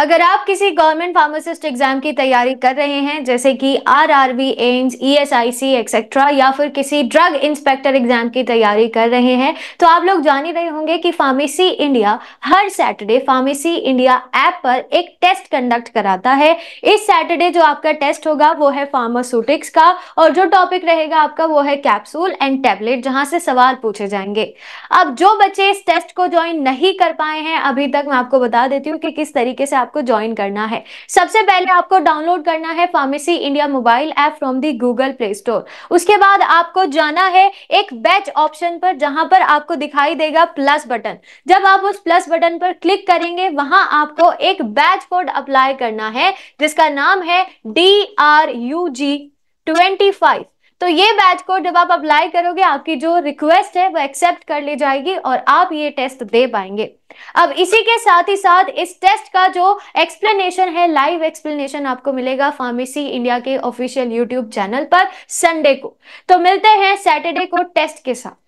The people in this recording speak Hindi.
अगर आप किसी गवर्नमेंट फार्मासिस्ट एग्जाम की तैयारी कर रहे हैं जैसे कि R R V AIIMS E S I C etcetera या फिर किसी ड्रग इंस्पेक्टर एग्जाम की तैयारी कर रहे हैं तो आप लोग जान ही रहे होंगे कि फार्मेसी इंडिया हर सैटरडे फार्मेसी इंडिया ऐप पर एक टेस्ट कंडक्ट कराता है इस सैटरडे जो आपका टेस्ट होगा वो है फार्मास्यूटिक्स का और जो टॉपिक रहेगा आपका वो है कैप्सूल एंड टेबलेट जहां से सवाल पूछे जाएंगे अब जो बच्चे इस टेस्ट को ज्वाइन नहीं कर पाए हैं अभी तक मैं आपको बता देती हूँ कि किस तरीके से आप आपको ज्वाइन करना है सबसे पहले आपको डाउनलोड करना है pharmacy India mobile app from the Google Play Store उसके बाद आपको जाना है एक बैच ऑप्शन पर जहां पर आपको दिखाई देगा प्लस बटन जब आप उस प्लस बटन पर क्लिक करेंगे वहां आपको एक बैच कोड अप्लाई करना है जिसका नाम है D R U G twenty five तो ये बैच को जब आप अप्लाई करोगे आपकी जो रिक्वेस्ट है वो एक्सेप्ट कर ली जाएगी और आप ये टेस्ट दे पाएंगे अब इसी के साथ ही साथ इस टेस्ट का जो एक्सप्लेनेशन है लाइव एक्सप्लेनेशन आपको मिलेगा फार्मेसी इंडिया के ऑफिशियल यूट्यूब चैनल पर संडे को तो मिलते हैं सैटरडे को टेस्ट के साथ